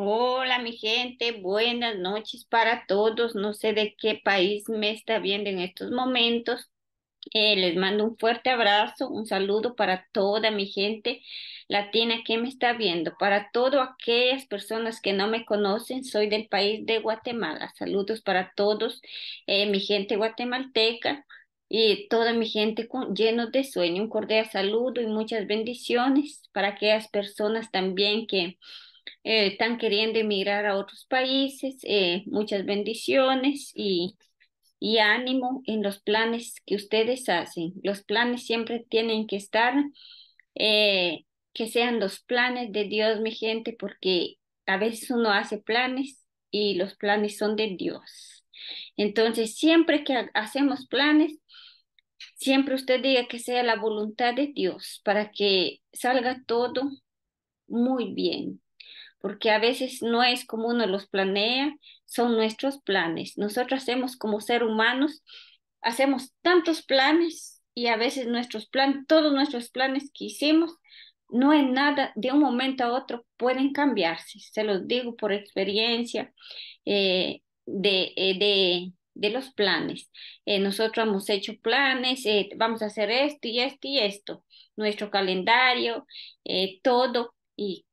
Hola mi gente, buenas noches para todos. No sé de qué país me está viendo en estos momentos. Eh, les mando un fuerte abrazo, un saludo para toda mi gente latina que me está viendo, para todas aquellas personas que no me conocen, soy del país de Guatemala. Saludos para todos, eh, mi gente guatemalteca y toda mi gente con, lleno de sueño. Un cordial saludo y muchas bendiciones para aquellas personas también que eh, están queriendo emigrar a otros países. Eh, muchas bendiciones y, y ánimo en los planes que ustedes hacen. Los planes siempre tienen que estar, eh, que sean los planes de Dios, mi gente, porque a veces uno hace planes y los planes son de Dios. Entonces, siempre que hacemos planes, siempre usted diga que sea la voluntad de Dios para que salga todo muy bien porque a veces no es como uno los planea, son nuestros planes. Nosotros hacemos como ser humanos, hacemos tantos planes y a veces nuestros planes, todos nuestros planes que hicimos, no en nada, de un momento a otro pueden cambiarse, se los digo por experiencia eh, de, eh, de, de, los planes. Eh, nosotros hemos hecho planes, vamos a hacer esto y esto y esto, nuestro calendario, todo, y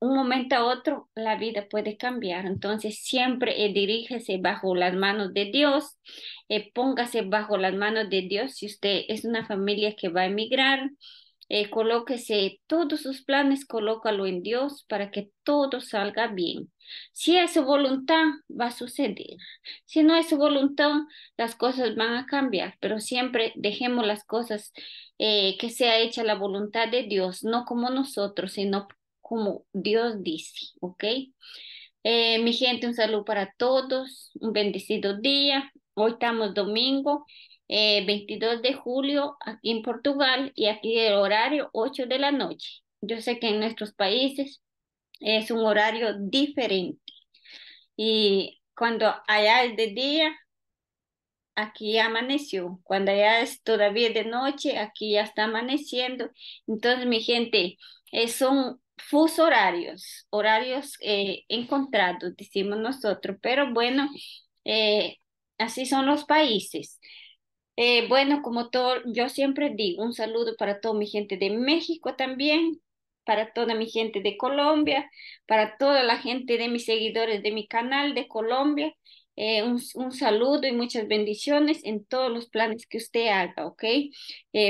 un momento a otro la vida puede cambiar. Entonces siempre eh, diríjese bajo las manos de Dios, eh, póngase bajo las manos de Dios si usted es una familia que va a emigrar. Eh, colóquese todos sus planes, colócalo en Dios para que todo salga bien. Si es su voluntad, va a suceder. Si no es su voluntad, las cosas van a cambiar, pero siempre dejemos las cosas eh, que sea hecha la voluntad de Dios, no como nosotros, sino como Dios dice, ¿ok? Eh, mi gente, un saludo para todos, un bendecido día. Hoy estamos domingo eh, 22 de julio aquí en Portugal y aquí el horario 8 de la noche. Yo sé que en nuestros países es un horario diferente y cuando allá es de día, aquí amaneció. Cuando allá es todavía de noche, aquí ya está amaneciendo. Entonces, mi gente, eh, son fus horarios, horarios eh, encontrados, decimos nosotros, pero bueno, eh, así son los países. Eh, bueno, como todo, yo siempre digo, un saludo para toda mi gente de México también, para toda mi gente de Colombia, para toda la gente de mis seguidores de mi canal de Colombia. un, un, saludo y muchas bendiciones en todos los planes que usted haga, ¿ok?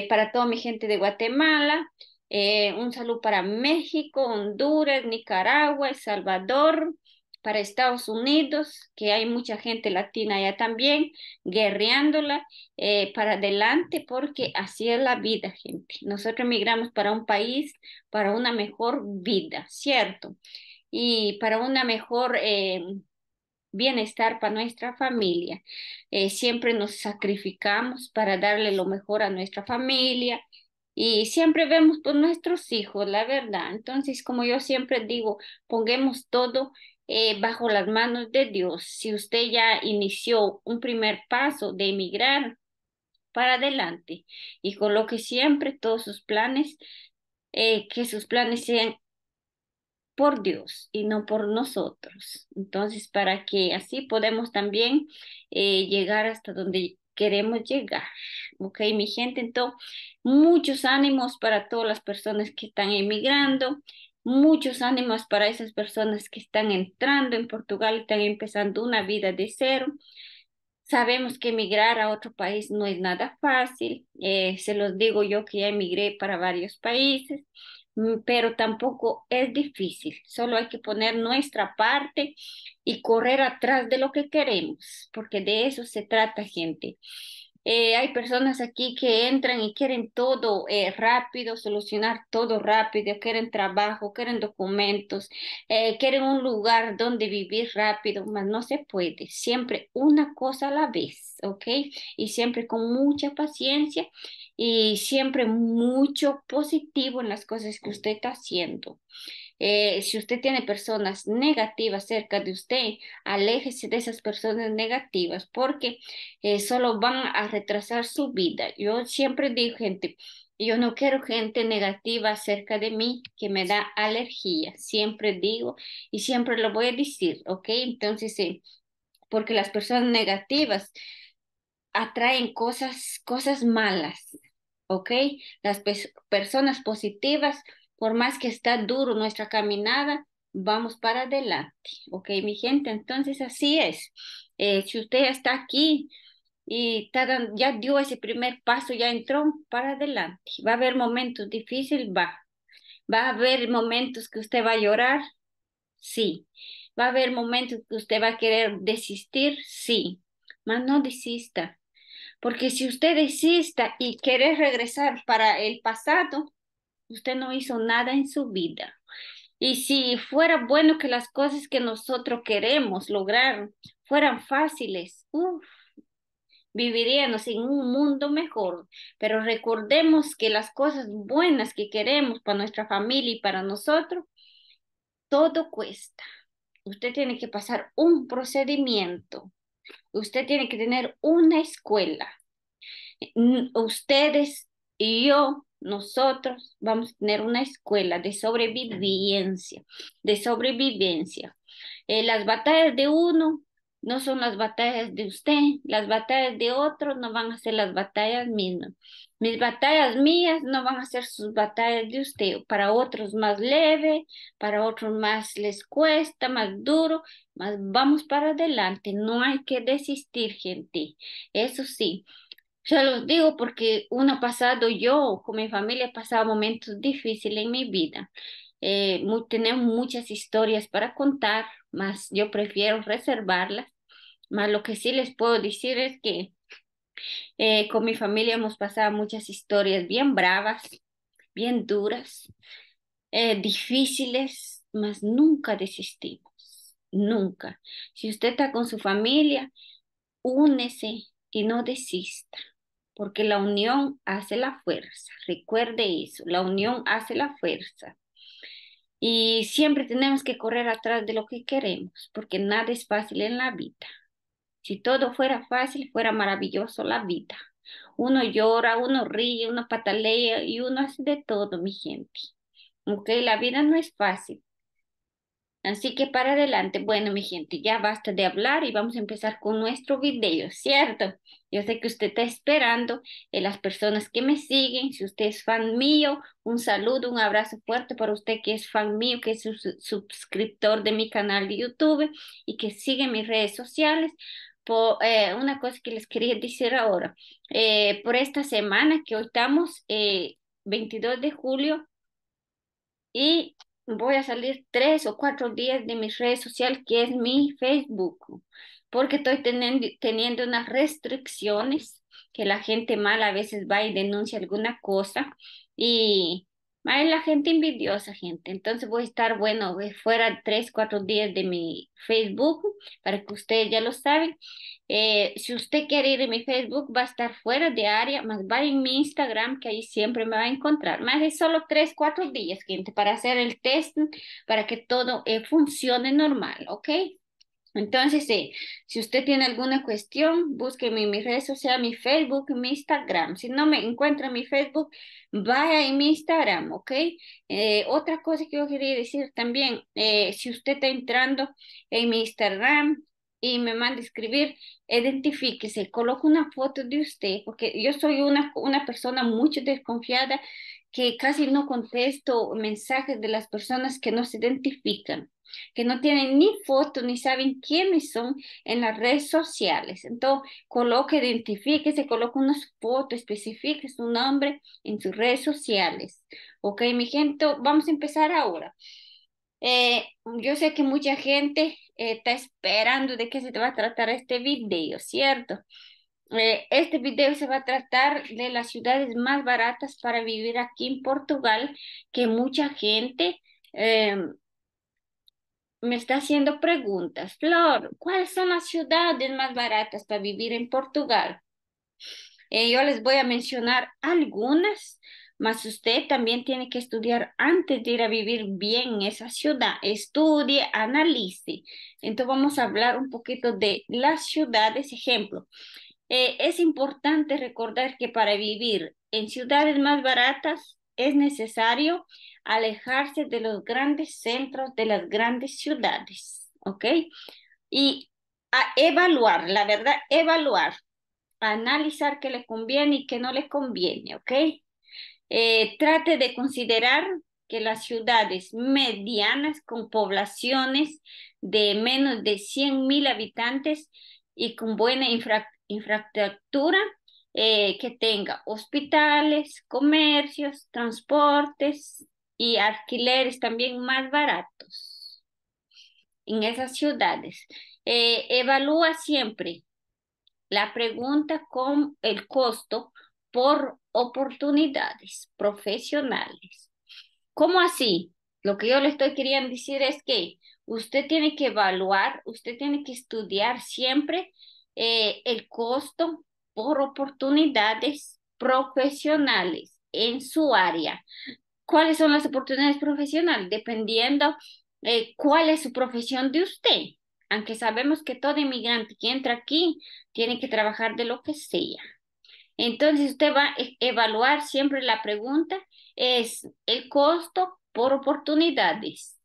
para toda mi gente de Guatemala, eh, un saludo para México, Honduras, Nicaragua, El Salvador, para Estados Unidos, que hay mucha gente latina allá también, guerreándola eh, para adelante, porque así es la vida, gente. Nosotros emigramos para un país, para una mejor vida, ¿cierto? Y para una mejor... Eh, bienestar para nuestra familia. siempre nos sacrificamos para darle lo mejor a nuestra familia, y siempre vemos por nuestros hijos, la verdad. Entonces, como yo siempre digo, pongamos todo eh, bajo las manos de Dios. Si usted ya inició un primer paso de emigrar para adelante y coloque siempre todos sus planes, eh, que sus planes sean por Dios y no por nosotros. Entonces, para que así podemos también eh, llegar hasta donde queremos llegar. Ok, mi gente, entonces, muchos ánimos para todas las personas que están emigrando, muchos ánimos para esas personas que están entrando en Portugal, y están empezando una vida de cero. Sabemos que emigrar a otro país no es nada fácil, eh, se los digo yo que ya emigré para varios países Mm, pero tampoco es difícil. Solo hay que poner nuestra parte y correr atrás de lo que queremos, porque de eso se trata, gente. Eh, hay personas aquí que entran y quieren todo eh, rápido, solucionar todo rápido, quieren trabajo, quieren documentos, eh, quieren un lugar donde vivir rápido, mas no se puede, siempre una cosa a la vez, ¿ok? Y siempre con mucha paciencia y siempre mucho positivo en las cosas que usted está haciendo. Eh, si usted tiene personas negativas cerca de usted, aléjese de esas personas negativas porque eh, solo van a retrasar su vida. Yo siempre digo, gente, yo no quiero gente negativa cerca de mí que me da alergia. Siempre digo y siempre lo voy a decir, ¿ok? Entonces, sí eh, porque las personas negativas atraen cosas, cosas malas, ¿ok? Las personas positivas por más que está duro nuestra caminada, vamos para adelante. Ok, mi gente, entonces así es. Eh, si usted está aquí y ya dio ese primer paso, ya entró para adelante. Va a haber momentos difíciles, va. Va a haber momentos que usted va a llorar, sí. Va a haber momentos que usted va a querer desistir, sí. Mas no desista. Porque si usted desista y quiere regresar para el pasado, usted no hizo nada en su vida. Y si fuera bueno que las cosas que nosotros queremos lograr fueran fáciles, viviríamos en un mundo mejor. Pero recordemos que las cosas buenas que queremos para nuestra familia y para nosotros, todo cuesta. Usted tiene que pasar un procedimiento. Usted tiene que tener una escuela. Ustedes y yo nosotros vamos a tener una escuela de sobrevivencia, de sobrevivencia. Eh, las batallas de uno no son las batallas de usted, las batallas de otro no van a ser las batallas mismas. Mis batallas mías no van a ser sus batallas de usted, para otros más leve, para otros más les cuesta, más duro, más vamos para adelante, no hay que desistir, gente. Eso sí, se los digo porque uno pasado, yo con mi familia he pasado momentos difíciles en mi vida. Eh, tenemos muchas historias para contar, más yo prefiero reservarlas. Más lo que sí les puedo decir es que eh, con mi familia hemos pasado muchas historias bien bravas, bien duras, eh, difíciles, mas nunca desistimos, nunca. Si usted está con su familia, únese y no desista porque la unión hace la fuerza. Recuerde eso, la unión hace la fuerza. Y siempre tenemos que correr atrás de lo que queremos, porque nada es fácil en la vida. Si todo fuera fácil, fuera maravilloso la vida. Uno llora, uno ríe, uno patalea y uno hace de todo, mi gente. Ok, la vida no es fácil, Así que para adelante, bueno, mi gente, ya basta de hablar y vamos a empezar con nuestro video, ¿cierto? Yo sé que usted está esperando, eh, las personas que me siguen, si usted es fan mío, un saludo, un abrazo fuerte para usted que es fan mío, que es suscriptor de mi canal de YouTube y que sigue mis redes sociales. Por, eh, una cosa que les quería decir ahora, eh, por esta semana que hoy estamos, 22 de julio, y voy a salir tres o cuatro días de mis redes sociales, que es mi Facebook, porque estoy teniendo, teniendo unas restricciones que la gente mala a veces va y denuncia alguna cosa y más la gente envidiosa, gente. Entonces voy a estar, bueno, fuera tres, cuatro días de mi Facebook, para que ustedes ya lo saben. Eh, si usted quiere ir a mi Facebook, va a estar fuera de área, más va en mi Instagram, que ahí siempre me va a encontrar. Más de solo tres, cuatro días, gente, para hacer el test, para que todo eh, funcione normal, ¿ok? Entonces, si usted tiene alguna cuestión, búsqueme en mis redes sociales, mi Facebook, mi Instagram. Si no me encuentra en mi Facebook, vaya en mi Instagram, ¿ok? Eh, otra cosa que yo quería decir también, eh, si usted está entrando en mi Instagram y me manda a escribir, identifíquese, coloque una foto de usted, porque yo soy una, una persona mucho desconfiada que casi no contesto mensajes de las personas que no se identifican que no tienen ni foto ni saben quiénes son en las redes sociales. Entonces, coloque, identifíquese, coloque una foto, especifique su nombre en sus redes sociales. Ok, mi gente, vamos a empezar ahora. Eh, yo sé que mucha gente eh, está esperando de qué se va a tratar este video, ¿cierto? Eh, este video se va a tratar de las ciudades más baratas para vivir aquí en Portugal, que mucha gente me está haciendo preguntas. Flor, ¿cuáles son las ciudades más baratas para vivir en Portugal? Eh, yo les voy a mencionar algunas, mas usted también tiene que estudiar antes de ir a vivir bien en esa ciudad. Estudie, analice. Entonces vamos a hablar un poquito de las ciudades, ejemplo. Eh, es importante recordar que para vivir en ciudades más baratas es necesario alejarse de los grandes centros, de las grandes ciudades, ¿ok? Y evaluar, la verdad, evaluar, analizar qué le conviene y qué no le conviene, ¿ok? Eh, trate de considerar que las ciudades medianas con poblaciones de menos de 100.000 habitantes y con buena infraestructura eh, que tenga hospitales, comercios, transportes y alquileres también más baratos en esas ciudades. Eh, evalúa siempre la pregunta con el costo por oportunidades profesionales. ¿Cómo así? Lo que yo le estoy queriendo decir es que usted tiene que evaluar, usted tiene que estudiar siempre eh, el costo por oportunidades profesionales en su área. ¿Cuáles son las oportunidades profesionales? Dependiendo eh, cuál es su profesión de usted. Aunque sabemos que todo inmigrante que entra aquí tiene que trabajar de lo que sea. Entonces usted va a e-, evaluar siempre la pregunta es el costo por oportunidades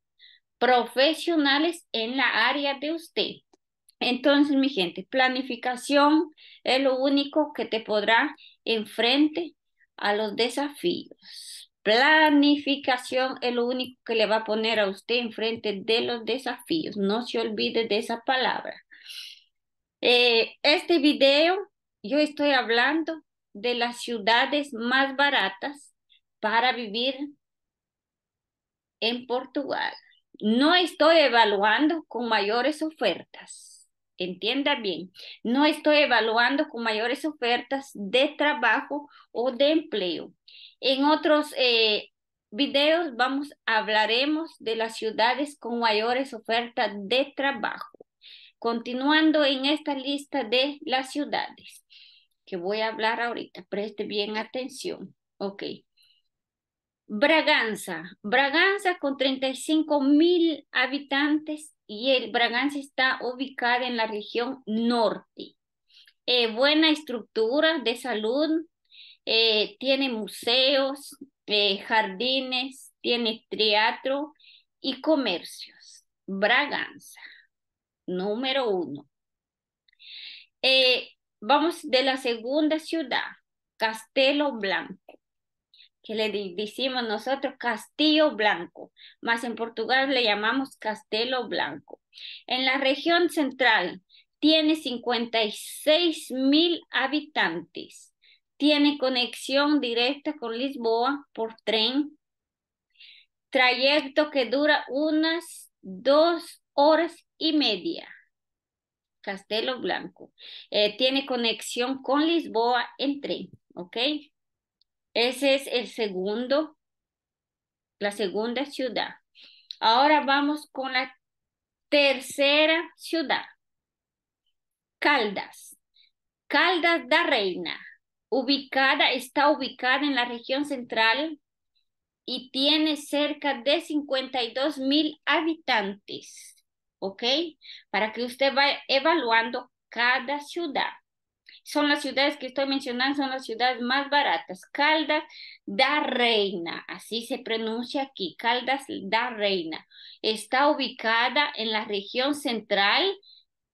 profesionales en la área de usted. Entonces, mi gente, planificación es lo único que te podrá enfrente a los desafíos. Planificación es lo único que le va a poner a usted enfrente de los desafíos. No se olvide de esa palabra. Eh, este video, yo estoy hablando de las ciudades más baratas para vivir en Portugal. No estoy evaluando con mayores ofertas Entienda bien, no estoy evaluando con mayores ofertas de trabajo o de empleo. En otros eh, videos vamos, hablaremos de las ciudades con mayores ofertas de trabajo. Continuando en esta lista de las ciudades que voy a hablar ahorita, preste bien atención. Ok. Braganza, Braganza con 35 mil habitantes y el Braganza está ubicada en la región norte. Eh, buena estructura de salud, eh, tiene museos, eh, jardines, tiene teatro y comercios. Braganza, número uno. vamos de la segunda ciudad, Castelo Blanco que le decimos nosotros Castillo Blanco, más en Portugal le llamamos Castelo Blanco. En la región central tiene 56 mil habitantes. Tiene conexión directa con Lisboa por tren. Trayecto que dura unas dos horas y media. Castelo Blanco. Eh, tiene conexión con Lisboa en tren, ¿ok? Ese es el segundo, la segunda ciudad. Ahora vamos con la tercera ciudad. Caldas. Caldas da Reina. Ubicada, está ubicada en la región central y tiene cerca de 52 mil habitantes. ¿Ok? Para que usted vaya evaluando cada ciudad son las ciudades que estoy mencionando, son las ciudades más baratas. Caldas da Reina, así se pronuncia aquí, Caldas da Reina. Está ubicada en la región central,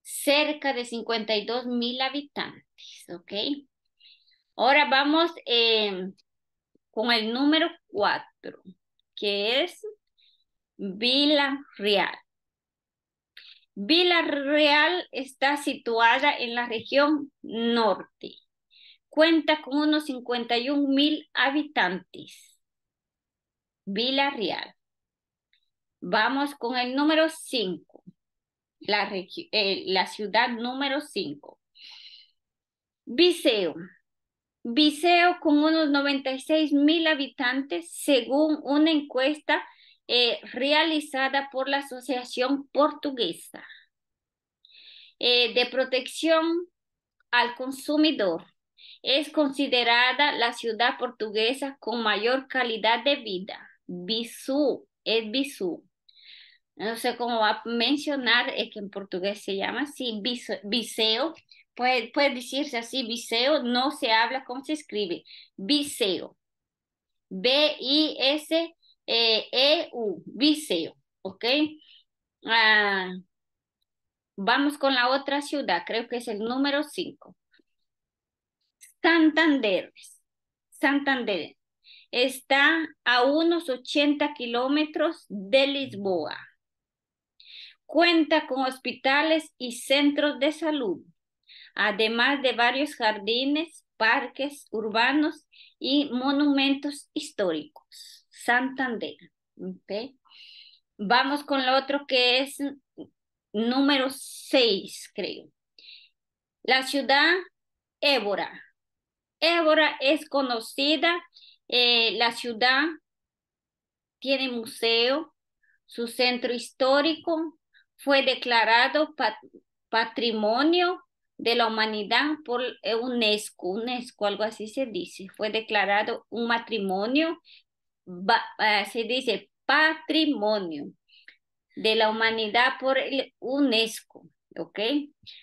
cerca de 52 mil habitantes, ¿ok? Ahora vamos em, con el número 4, que es Vila Real. Vila Real está situada en la región norte. Cuenta con unos 51 mil habitantes. Real. Vamos con el número 5. La, eh, la ciudad número 5. Viseo. Viseo con unos 96 mil habitantes según una encuesta eh, realizada por la Asociación Portuguesa eh, de Protección al Consumidor. Es considerada la ciudad portuguesa con mayor calidad de vida. Bisu, es Bisu. No sé cómo va a mencionar, es que en portugués se llama así, Viseo. Puede, puede decirse así, Viseo, no se habla como se escribe. Viseo. B-I-S-E EU, eh, e, Viseo, ¿ok? Ah, vamos con la otra ciudad, creo que es el número 5. Santander, Santander, está a unos 80 kilómetros de Lisboa. Cuenta con hospitales y centros de salud, además de varios jardines, parques urbanos y monumentos históricos. Santander. Vamos con lo otro que es número 6, creo. La ciudad Évora. Ébora es conocida, eh, la ciudad tiene museo, su centro histórico fue declarado patrimonio de la humanidad por eh, UNESCO, UNESCO, algo así se dice. Fue declarado un matrimonio se dice patrimonio de la humanidad por el UNESCO, ¿ok?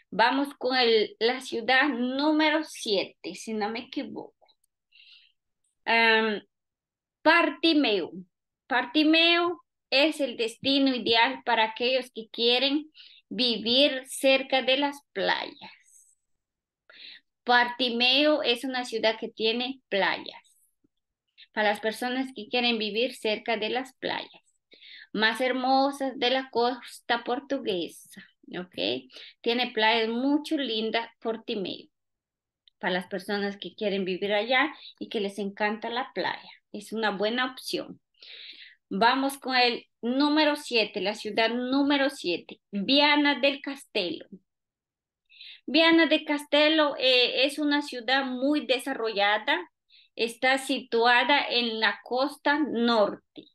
Vamos con la ciudad número 7, si no me equivoco. Partimeo. Partimeo es el destino ideal para aquellos que quieren vivir cerca de las playas. Partimeo es una ciudad que tiene playas para las personas que quieren vivir cerca de las playas más hermosas de la costa portuguesa, ¿ok? Tiene playas mucho lindas Timeo, para las personas que quieren vivir allá y que les encanta la playa. Es una buena opción. Vamos con el número 7, la ciudad número 7, Viana del Castelo. Viana del Castelo eh, es una ciudad muy desarrollada, está situada en la costa norte,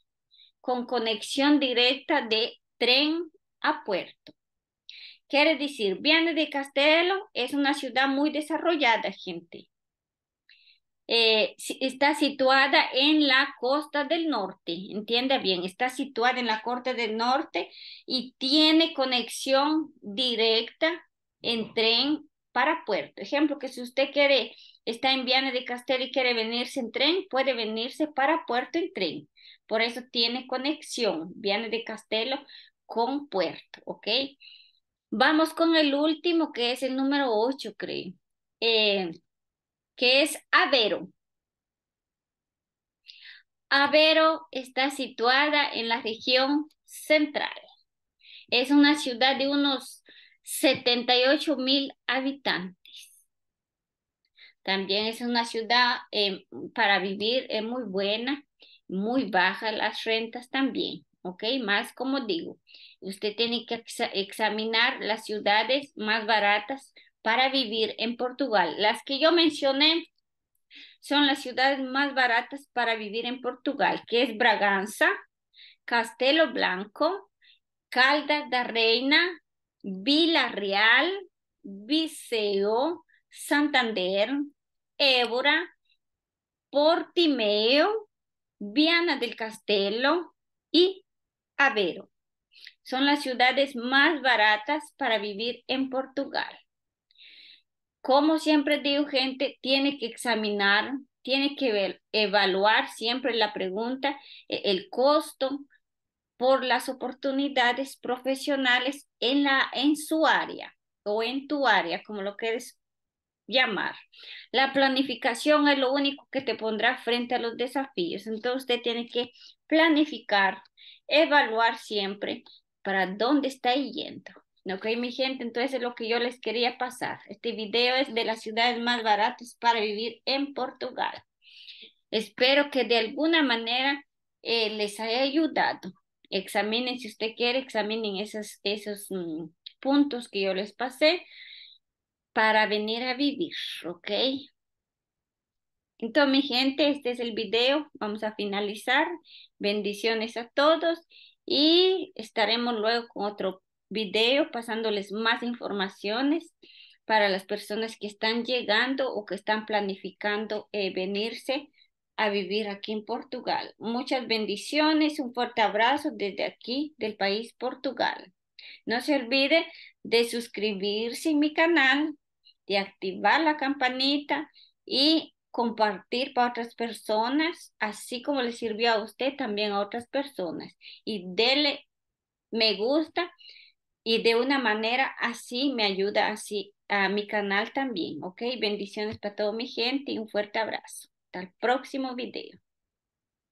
con conexión directa de tren a puerto. Quiere decir, viene de Castelo es una ciudad muy desarrollada, gente. Eh, está situada en la costa del norte, entiende bien, está situada en la costa del norte y tiene conexión directa en tren para puerto. Ejemplo, que si usted quiere está en Viana de Castelo y quiere venirse en tren, puede venirse para Puerto en tren. Por eso tiene conexión Viana de Castelo con Puerto, ¿ok? Vamos con el último, que es el número 8, creo, eh, que es Avero. Avero está situada en la región central. Es una ciudad de unos 78 mil habitantes también es una ciudad em, para vivir es muy buena, muy baja las rentas también, ¿ok? Más como digo, usted tiene que examinar las ciudades más baratas para vivir en Portugal. Las que yo mencioné son las ciudades más baratas para vivir en Portugal, que es Braganza, Castelo Blanco, Caldas da Reina, Vila Real, Viseo, Santander, Évora, Portimeo, Viana del Castelo y Avero. Son las ciudades más baratas para vivir en Portugal. Como siempre digo, gente, tiene que examinar, tiene que evaluar siempre la pregunta, e, el costo por las oportunidades profesionales en, la, en su área o en tu área, como lo que quieres llamar. La planificación es lo único que te pondrá frente a los desafíos. Entonces usted tiene que planificar, evaluar siempre para dónde está yendo. Ok, mi gente, entonces es lo que yo les quería pasar. Este video es de las ciudades más baratas para vivir en Portugal. Espero que de alguna manera eh, les haya ayudado. Examinen, si usted quiere, examinen esos esos mm, puntos que yo les pasé para venir a vivir, ¿ok? Entonces, mi gente, este es el video. Vamos a finalizar. Bendiciones a todos y estaremos luego con otro video pasándoles más informaciones para las personas que están llegando o que están planificando eh, venirse a vivir aquí en Portugal. Muchas bendiciones, un fuerte abrazo desde aquí del país Portugal. No se olvide de suscribirse a mi canal de activar la campanita y compartir para otras personas, así como le sirvió a usted también a otras personas. Y dele me gusta y de una manera así me ayuda así a mi canal también, ¿ok? Bendiciones para toda mi gente y un fuerte abrazo. Hasta el próximo video.